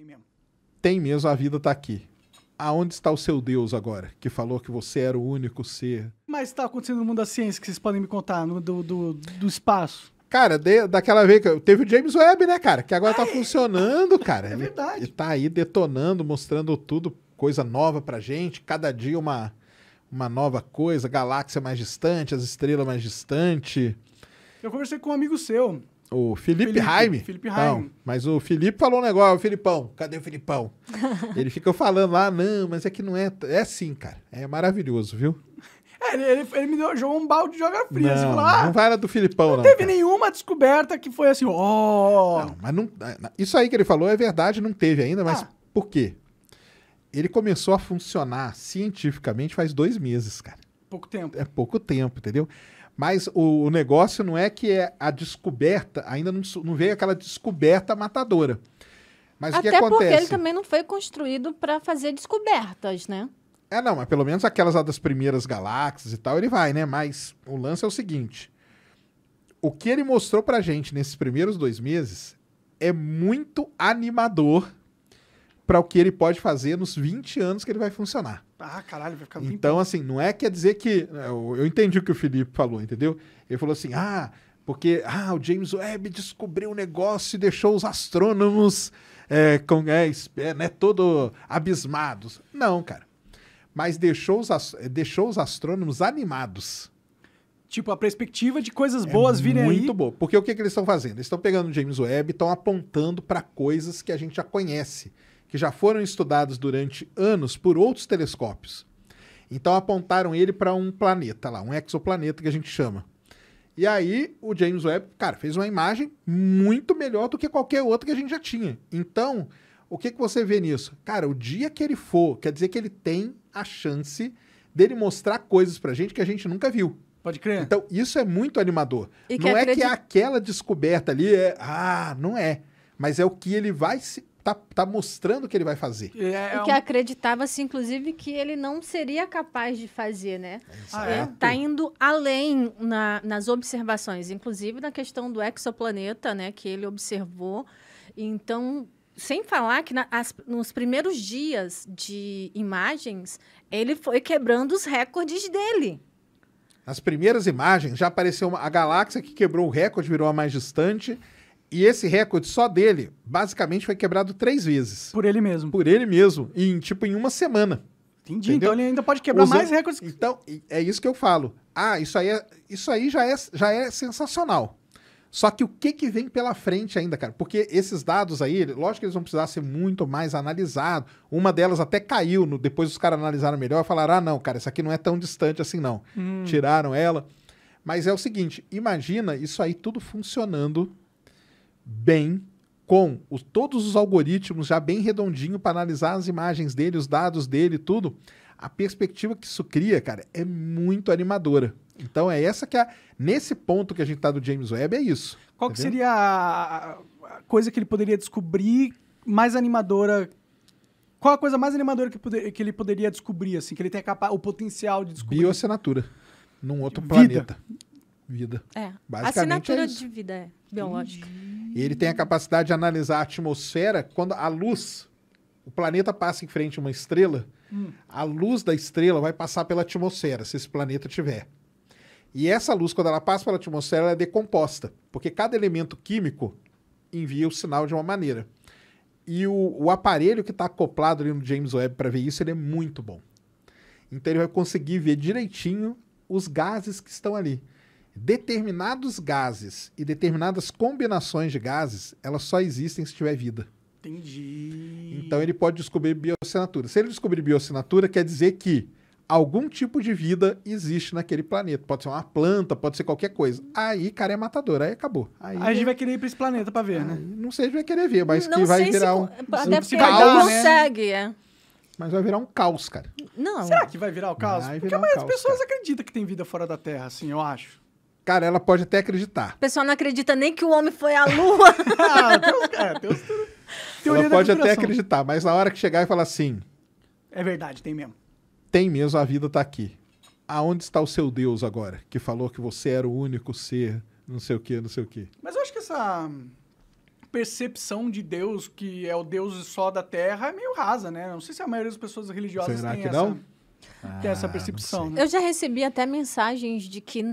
Tem mesmo. Tem mesmo, a vida está aqui. Aonde está o seu Deus agora, que falou que você era o único ser? Mas está acontecendo no mundo da ciência, que vocês podem me contar, no, do, do, do espaço. Cara, de, daquela vez que teve o James Webb, né, cara? Que agora está funcionando, cara. É verdade. Ele, está tá aí detonando, mostrando tudo, coisa nova pra gente. Cada dia uma, uma nova coisa, galáxia mais distante, as estrelas mais distante. Eu conversei com um amigo seu, o Felipe, Felipe Raime. Felipe Raime. Não, mas o Felipe falou um negócio, o Filipão, cadê o Filipão? ele fica falando lá, não, mas é que não é. É sim, cara. É maravilhoso, viu? É, ele, ele, ele, me deu, jogou um balde de joga fria. Assim, não, lá, ah, não vai na do Filipão, não. Não teve cara. nenhuma descoberta que foi assim, ó. Oh. Não, mas não. É, isso aí que ele falou é verdade, não teve ainda, mas ah. por quê? Ele começou a funcionar cientificamente faz dois meses, cara. Pouco tempo. É pouco tempo, entendeu? Mas o, o, negócio não é que é a descoberta, ainda não, não veio aquela descoberta matadora. Mas Até o que acontece? porque ele também não foi construído para fazer descobertas, né? É, não, mas pelo menos aquelas lá das primeiras galáxias e tal, ele vai, né? Mas o lance é o seguinte: o que ele mostrou pra gente nesses primeiros dois meses é muito animador para o que ele pode fazer nos 20 anos que ele vai funcionar. Ah, caralho, vai ficar Então, bem... assim, não é quer dizer que. Né, eu entendi o que o Felipe falou, entendeu? Ele falou assim: ah, porque ah, o James Webb descobriu um negócio e deixou os astrônomos é, com, é, é, né, todo abismados. Não, cara. Mas deixou os, deixou os astrônomos animados. Tipo, a perspectiva de coisas é boas é virem muito aí. Muito boa. Porque o que, que eles estão fazendo? Eles estão pegando o James Webb e estão apontando para coisas que a gente já conhece que já foram estudados durante anos por outros telescópios. Então apontaram ele para um planeta lá, um exoplaneta que a gente chama. E aí o James Webb, cara, fez uma imagem muito melhor do que qualquer outra que a gente já tinha. Então, o que, que você vê nisso? Cara, o dia que ele for, quer dizer que ele tem a chance dele mostrar coisas pra gente que a gente nunca viu. Pode crer. Então, isso é muito animador. E não é acredita... que é aquela descoberta ali é. Ah, não é. Mas é o que ele vai se tá, tá mostrando que ele vai fazer. É, o é que um... acreditava-se, inclusive, que ele não seria capaz de fazer, né? Ah, é, tá indo além na, nas observações, inclusive na questão do exoplaneta, né? Que ele observou. Então, sem falar que na, as, nos primeiros dias de imagens, ele foi quebrando os recordes dele. as primeiras imagens, já apareceu uma, a galáxia que quebrou o recorde, virou a mais distante e esse recorde só dele, basicamente, foi quebrado três vezes. Por ele mesmo. Por ele mesmo. Em, tipo, em uma semana. Entendi. Entendeu? Então ele ainda pode quebrar Usando... mais recordes. Então, é isso que eu falo. Ah, isso aí, é, isso aí já, é, já é sensacional. Só que o que, que vem pela frente ainda, cara? Porque esses dados aí, lógico que eles vão precisar ser muito mais analisados. Uma delas até caiu, no, depois os caras analisaram melhor e falaram: ah, não, cara, isso aqui não é tão distante assim, não. Hum. Tiraram ela. Mas é o seguinte: imagina isso aí tudo funcionando bem com os, todos os algoritmos já bem redondinho para analisar as imagens dele, os dados dele, tudo, a perspectiva que isso cria, cara, é muito animadora. Então é essa que é. Nesse ponto que a gente está do James Webb, é isso. Qual tá que seria a, a, coisa que ele poderia descobrir mais animadora? Qual a coisa mais animadora que, poder, que ele poderia descobrir, assim, que ele tem capa, o potencial de descobrir? Bioassinatura. Num outro Vida. planeta. Vida. É. Basicamente é Assinatura é de vida é, biológica. E ele tem a capacidade de analisar a atmosfera quando a luz, o planeta passa em frente a uma estrela, hum. a luz da estrela vai passar pela atmosfera, se esse planeta tiver. E essa luz, quando ela passa pela atmosfera, ela é decomposta, porque cada elemento químico envia o sinal de uma maneira. E o, o aparelho que está acoplado ali no James Webb para ver isso, ele é muito bom. Então ele vai conseguir ver direitinho os gases que estão ali determinados gases e determinadas combinações de gases, elas só existem se tiver vida. Entendi. Então ele pode descobrir biossinatura. Se ele descobrir biossinatura, quer dizer que algum tipo de vida existe naquele planeta. Pode ser uma planta, pode ser qualquer coisa. Aí, cara, é matador. Aí acabou. Aí, aí a gente vai querer ir pra esse planeta pra ver, né? Aí, né? Não sei se vai querer ver, mas não que vai virar se... um. Até porque caos, né? consegue, né? é. Mas vai virar um caos, cara. Não. Será que vai virar o caos? Vai porque a maioria das pessoas cara. acredita que tem vida fora da Terra, assim, eu acho. Cara, ela pode até acreditar. O pessoal não acredita nem que o homem foi à lua. ah, Deus, cara, Deus, ela pode até acreditar, mas na hora que chegar e falar assim... É verdade, tem mesmo. Tem mesmo, a vida tá aqui. Aonde está o seu Deus agora? Que falou que você era o único ser, não sei o quê, não sei o quê. Mas eu acho que essa percepção de Deus, que é o Deus só da Terra, é meio rasa, né? Não sei se a maioria das pessoas religiosas Será tem que essa... Não? Tem ah, essa percepção. Né? Eu já recebi até mensagens de que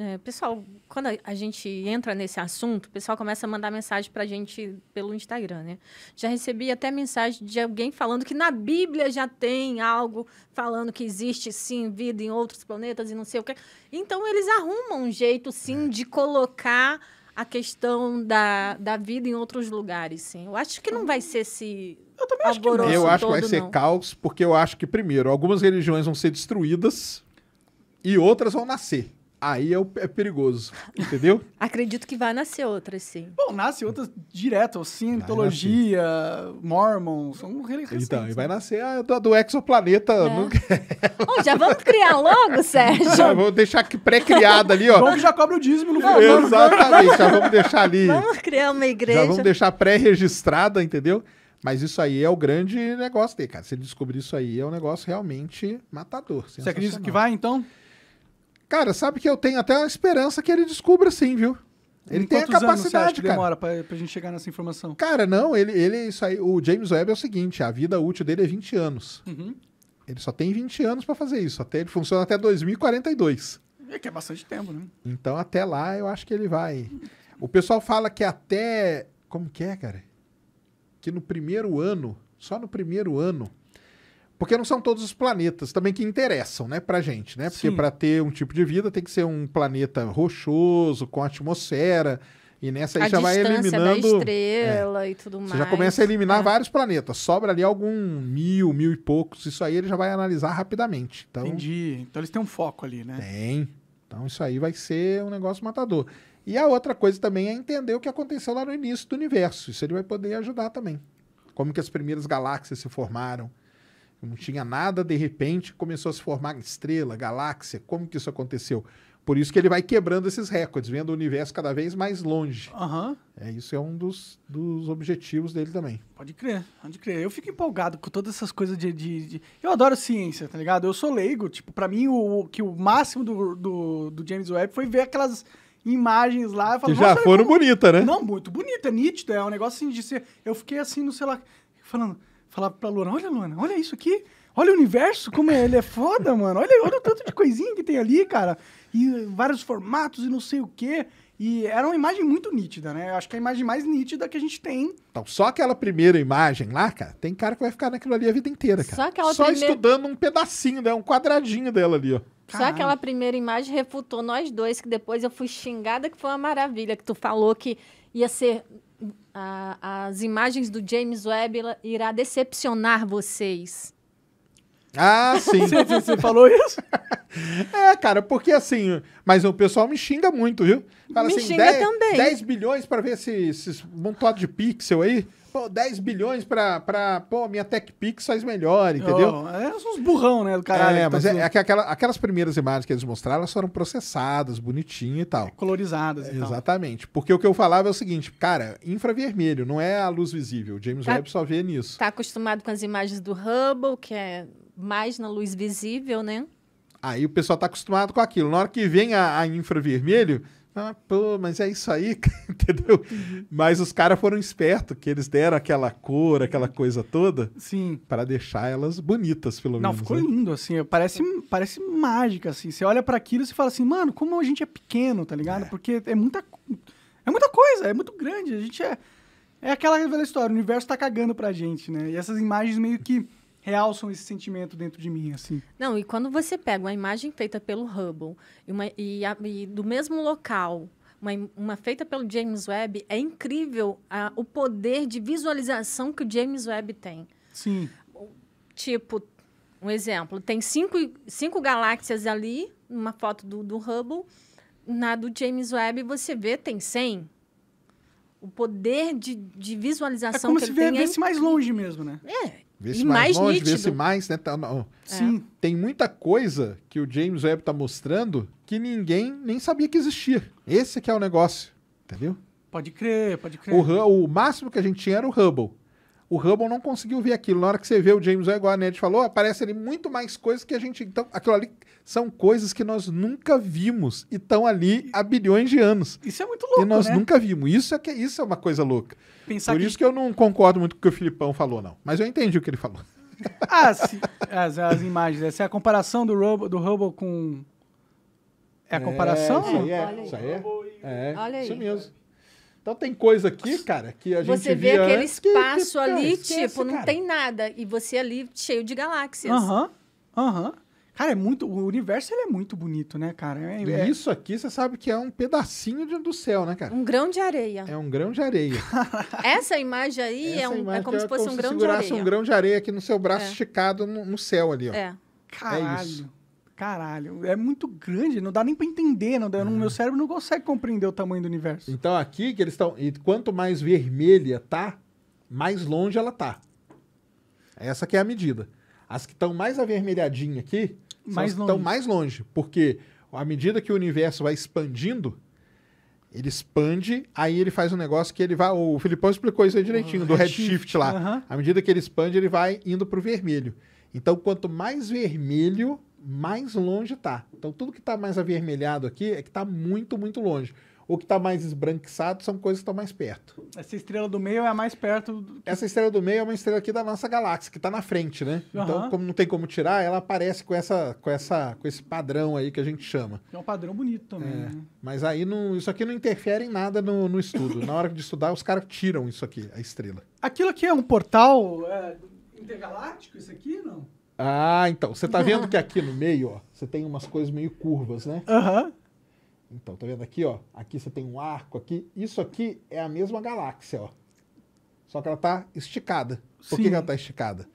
é, pessoal, quando a gente entra nesse assunto, o pessoal começa a mandar mensagem para a gente pelo Instagram, né? Já recebi até mensagem de alguém falando que na Bíblia já tem algo falando que existe sim vida em outros planetas e não sei o quê. Então eles arrumam um jeito sim é. de colocar a questão da, da vida em outros lugares, sim. Eu acho que não vai ser esse eu também acho que não. Eu acho que vai ser não. caos, porque eu acho que primeiro, algumas religiões vão ser destruídas e outras vão nascer aí é, o, é, perigoso, entendeu? Acredito que vai nascer outras, sim. Bom, nasce outras direto, assim, cientologia, mormon, são religiosos. Então, e vai né? nascer a do, do exoplaneta. É. já vamos criar logo, Sérgio? Já vamos deixar pré-criada ali, ó. Vamos já cobra o dízimo no vamos, Exatamente, vamos... já vamos deixar ali. Vamos criar uma igreja. Já vamos deixar pré-registrada, entendeu? Mas isso aí é o grande negócio dele, cara. Se ele descobrir isso aí, é um negócio realmente matador. Você acredita que vai, então? Cara, sabe que eu tenho até a esperança que ele descubra sim, viu? Ele em tem a capacidade, anos você acha que demora pra, a gente chegar nessa informação? Cara, não, ele, ele isso aí, o James Webb é o seguinte, a vida útil dele é 20 anos. Uhum. Ele só tem 20 anos para fazer isso, até ele funciona até 2042. É que é bastante tempo, né? Então até lá eu acho que ele vai. O pessoal fala que até como que é, cara? Que no primeiro ano, só no primeiro ano porque não são todos os planetas também que interessam, né, pra gente, né? Porque para ter um tipo de vida tem que ser um planeta rochoso, com atmosfera, e nessa aí a já vai eliminando. Da é. estrela é, e tudo mais. Você já começa a eliminar é. vários planetas. Sobra ali algum mil, mil e poucos. Isso aí ele já vai analisar rapidamente. Então, Entendi. Então eles têm um foco ali, né? Tem. Então isso aí vai ser um negócio matador. E a outra coisa também é entender o que aconteceu lá no início do universo. Isso ele vai poder ajudar também. Como que as primeiras galáxias se formaram. Não tinha nada, de repente começou a se formar estrela, galáxia. Como que isso aconteceu? Por isso que ele vai quebrando esses recordes, vendo o universo cada vez mais longe. Uhum. É, isso é um dos, dos objetivos dele também. Pode crer, pode crer. Eu fico empolgado com todas essas coisas de, de, de... Eu adoro ciência, tá ligado? Eu sou leigo. Tipo, para mim, o, que o máximo do, do, do James Webb foi ver aquelas imagens lá. Falo, que já foram bonitas, né? Não, muito bonita, é nítido. É um negócio assim de ser... Eu fiquei assim, no sei lá, falando Falava pra Luana, olha, Luana, olha isso aqui. Olha o universo, como ele é foda, mano. Olha, olha o tanto de coisinha que tem ali, cara. E vários formatos e não sei o quê. E era uma imagem muito nítida, né? Eu acho que é a imagem mais nítida que a gente tem. Então, só aquela primeira imagem lá, cara, tem cara que vai ficar naquilo ali a vida inteira, cara. Só aquela Só primeira... estudando um pedacinho, né? Um quadradinho dela ali, ó. Só aquela primeira imagem refutou nós dois, que depois eu fui xingada, que foi uma maravilha, que tu falou que ia ser a, as imagens do James Webb irá decepcionar vocês. Ah, sim. você, você, falou isso? é, cara, porque assim. Mas o pessoal me xinga muito, viu? Fala me assim, xinga 10, também. 10 bilhões para ver esse, esse montado de pixel aí pô, 10 bilhões pra, pra pô, minha TechPix faz melhor, entendeu? Oh, é uns burrão, né, do caralho. É, mas tá é, é, que aquela, aquelas primeiras imagens que eles mostraram, elas foram processadas, bonitinho e tal. É, colorizadas e Exatamente. Tal. Porque o que eu falava é o seguinte, cara, infravermelho não é a luz visível. O James tá, Webb só vê nisso. Tá acostumado com as imagens do Hubble, que é mais na luz visível, né? Aí o pessoal tá acostumado com aquilo. Na hora que vem a, a infravermelho ah, pô, mas é isso aí, entendeu? Mas os caras foram espertos, que eles deram aquela cor, aquela coisa toda. Sim. para deixar elas bonitas, pelo Não, menos. Não, ficou né? lindo, assim. Parece, parece mágica, assim. Você olha para aquilo e fala assim, mano, como a gente é pequeno, tá ligado? É. Porque é muita, é muita coisa, é muito grande. A gente é. É aquela velha história, o universo tá cagando pra gente, né? E essas imagens meio que realçam esse sentimento dentro de mim, assim. Não, e quando você pega uma imagem feita pelo Hubble e, uma, e, a, e do mesmo local, uma, uma, feita pelo James Webb, é incrível a, o poder de visualização que o James Webb tem. Sim. Tipo, um exemplo, tem cinco, cinco galáxias ali, numa foto do, do Hubble, na do James Webb você vê, tem 100 o poder de, de visualização é como que se ele vê, tem. É mais longe mesmo, né? É, Vê se mais, mais longe, nítido. vê se mais, né? Tá, é. Sim. É. Tem muita coisa que o James Webb tá mostrando que ninguém nem sabia que existia. Esse que é o negócio, entendeu? Pode crer, pode crer. O, o máximo que a gente tinha era o Hubble. O Hubble não conseguiu ver aquilo. Na hora que você vê o James Webb, igual a Ned falou, aparece ali muito mais coisas que a gente. Então, aquilo ali são coisas que nós nunca vimos e estão ali há bilhões de anos. Isso é muito louco. E nós né? nunca vimos. Isso é, que, isso é uma coisa louca. Pensar Por que... isso que eu não concordo muito com o que o Filipão falou, não. Mas eu entendi o que ele falou. Ah, as, as imagens, essa é a comparação do, Robo, do Hubble com. É a é, comparação? É, isso aí é. Isso aí é. É, Olha isso mesmo. Então tem coisa aqui, cara, que a gente Você vê aquele espaço que, que, ali, cara, tipo, não cara. tem nada. E você ali cheio de galáxias. Aham, aham. Cara, é muito. O universo ele é muito bonito, né, cara? É, é... Isso aqui você sabe que é um pedacinho de, do céu, né, cara? Um grão de areia. É um grão de areia. Essa imagem aí Essa é, um, é imagem é, como se fosse como um grão de areia. um grão de areia aqui no seu braço é. esticado no, no, céu ali, ó. É. Caralho. É isso caralho. É muito grande, não dá nem para entender, não dá, hum. meu uhum. cérebro não consegue compreender o tamanho do universo. Então aqui que eles estão, e quanto mais vermelha tá, mais longe ela tá. Essa que é a medida. As que estão mais avermelhadinhas aqui, mais estão mais longe, porque à medida que o universo vai expandindo, ele expande, aí ele faz um negócio que ele vai. O Filipão explicou isso aí direitinho, uh, do ah, redshift, lá. Uhum. À medida que ele expande, ele vai indo para o vermelho. Então, quanto mais vermelho, mais longe está Então tudo que está mais avermelhado aqui é que está muito, muito longe. O que está mais esbranquiçado são coisas que estão mais perto. Essa estrela do meio é a mais perto. Do... Essa estrela do meio é uma estrela aqui da nossa galáxia, que está na frente, né? Uhum. Então, como não tem como tirar, ela aparece com, essa, com, essa, com esse padrão aí que a gente chama. É um padrão bonito também. É, né? Mas aí não, isso aqui não interfere em nada no, no estudo. na hora de estudar, os caras tiram isso aqui, a estrela. Aquilo aqui é um portal é, intergaláctico, isso aqui, não? Ah, então. Você tá vendo que aqui no meio, ó, você tem umas coisas meio curvas, né? Aham. Uhum. Então, tá vendo aqui, ó? Aqui você tem um arco aqui. Isso aqui é a mesma galáxia, ó. Só que ela tá esticada. Por Sim. que ela tá esticada?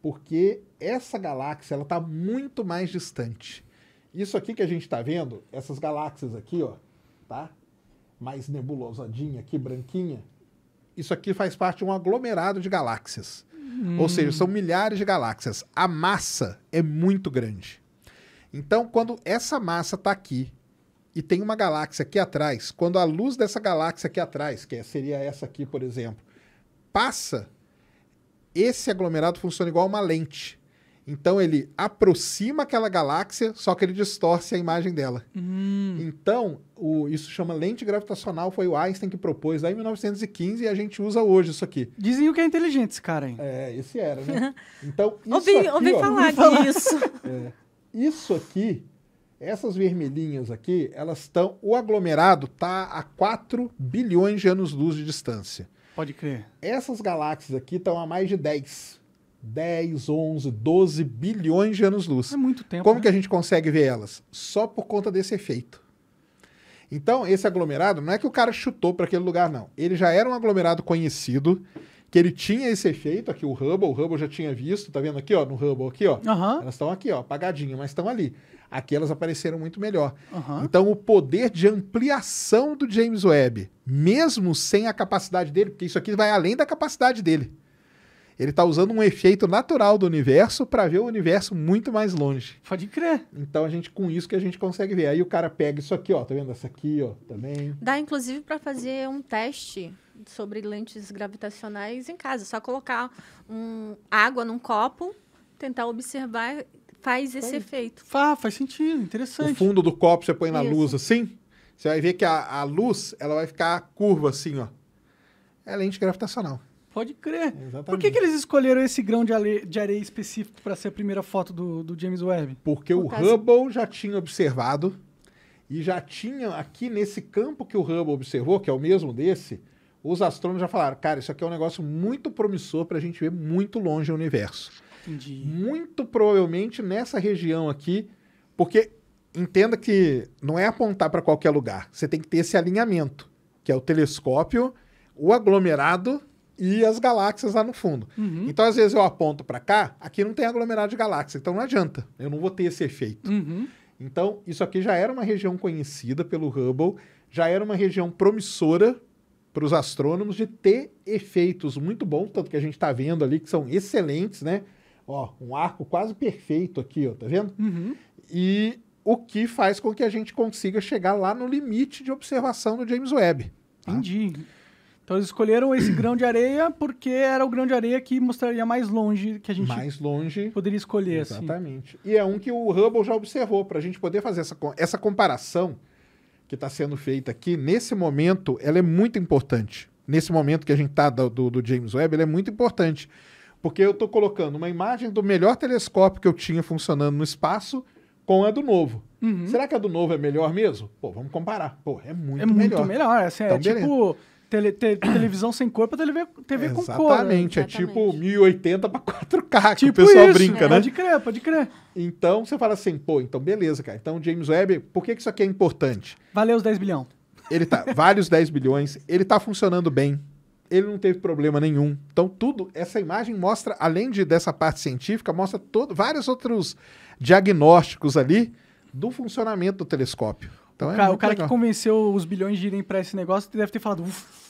Porque essa galáxia, ela tá muito mais distante. Isso aqui que a gente tá vendo, essas galáxias aqui, ó, tá? Mais nebulosadinha aqui, branquinha. Isso aqui faz parte de um aglomerado de galáxias. Hum. Ou seja, são milhares de galáxias. A massa é muito grande. Então, quando essa massa está aqui e tem uma galáxia aqui atrás, quando a luz dessa galáxia aqui atrás, que é, seria essa aqui, por exemplo, passa, esse aglomerado funciona igual uma lente. Então ele aproxima aquela galáxia, só que ele distorce a imagem dela. Hum. Então, o, isso chama lente gravitacional, foi o Einstein que propôs lá em 1915 e a gente usa hoje isso aqui. Dizem que é inteligente esse cara, hein? É, esse era, né? Então, isso ouvi, aqui, ouvi ó, falar disso. É, isso aqui, essas vermelhinhas aqui, elas estão. O aglomerado está a 4 bilhões de anos-luz de distância. Pode crer. Essas galáxias aqui estão a mais de 10 10, 11, 12 bilhões de anos-luz. É muito tempo. Como né? que a gente consegue ver elas? Só por conta desse efeito. Então, esse aglomerado não é que o cara chutou para aquele lugar, não. Ele já era um aglomerado conhecido, que ele tinha esse efeito aqui, o Hubble, o Hubble já tinha visto, tá vendo aqui, ó, no Hubble aqui, ó. Uhum. Elas estão aqui, ó, apagadinhas, mas estão ali. Aqui elas apareceram muito melhor. Uhum. Então, o poder de ampliação do James Webb, mesmo sem a capacidade dele, porque isso aqui vai além da capacidade dele. Ele tá usando um efeito natural do universo para ver o universo muito mais longe. Pode crer. Então a gente com isso que a gente consegue ver. Aí o cara pega isso aqui, ó, tá vendo essa aqui, ó, também. Dá inclusive para fazer um teste sobre lentes gravitacionais em casa, só colocar um água num copo, tentar observar faz esse efeito. Fá, faz sentido, interessante. O fundo do copo você põe na luz assim, você vai ver que a, a luz, ela vai ficar curva assim, ó. É lente gravitacional. Pode crer. Exatamente. Por que, que eles escolheram esse grão de, de areia específico para ser a primeira foto do, do James Webb? Porque Por o caso... Hubble já tinha observado e já tinha aqui nesse campo que o Hubble observou, que é o mesmo desse, os astrônomos já falaram, cara, isso aqui é um negócio muito promissor para a gente ver muito longe o universo. Entendi. Muito provavelmente nessa região aqui, porque entenda que não é apontar para qualquer lugar, você tem que ter esse alinhamento, que é o telescópio, o aglomerado e as galáxias lá no fundo. Uhum. Então, às vezes, eu aponto para cá, aqui não tem aglomerado de galáxias, então não adianta, eu não vou ter esse efeito. Uhum. Então, isso aqui já era uma região conhecida pelo Hubble, já era uma região promissora para os astrônomos de ter efeitos muito bons, tanto que a gente está vendo ali que são excelentes, né? Ó, um arco quase perfeito aqui, ó, tá vendo? Uhum. E o que faz com que a gente consiga chegar lá no limite de observação do James Webb. Tá? Entendi. Então eles escolheram esse grão de areia porque era o grão de areia que mostraria mais longe que a gente mais longe poderia escolher. Assim. Exatamente. Assim. E é um que o Hubble já observou para a gente poder fazer essa, essa comparação que está sendo feita aqui nesse momento. Ela é muito importante. Nesse momento que a gente está do, do, James Webb, ela é muito importante porque eu estou colocando uma imagem do melhor telescópio que eu tinha funcionando no espaço com a do novo. Uhum. Será que a do novo é melhor mesmo? Pô, vamos comparar. Pô, é muito melhor. É muito melhor. melhor. Assim, é então, é beleza. tipo Tele, te, televisão sem cor pra é TV, TV com cor. Né? Exatamente, é tipo 1080 pra 4K, tipo o pessoal isso. brinca, é. né? Pode crer, pode crer. Então você fala assim, pô, então beleza, cara. Então James Webb, por que, que isso aqui é importante? Valeu os 10 bilhões. Ele tá, vale os 10 bilhões, ele tá funcionando bem, ele não teve problema nenhum. Então, tudo, essa imagem mostra, além de, dessa parte científica, mostra todo, vários outros diagnósticos ali do funcionamento do telescópio. Então é o cara, o cara que convenceu os bilhões de irem para esse negócio deve ter falado, uff,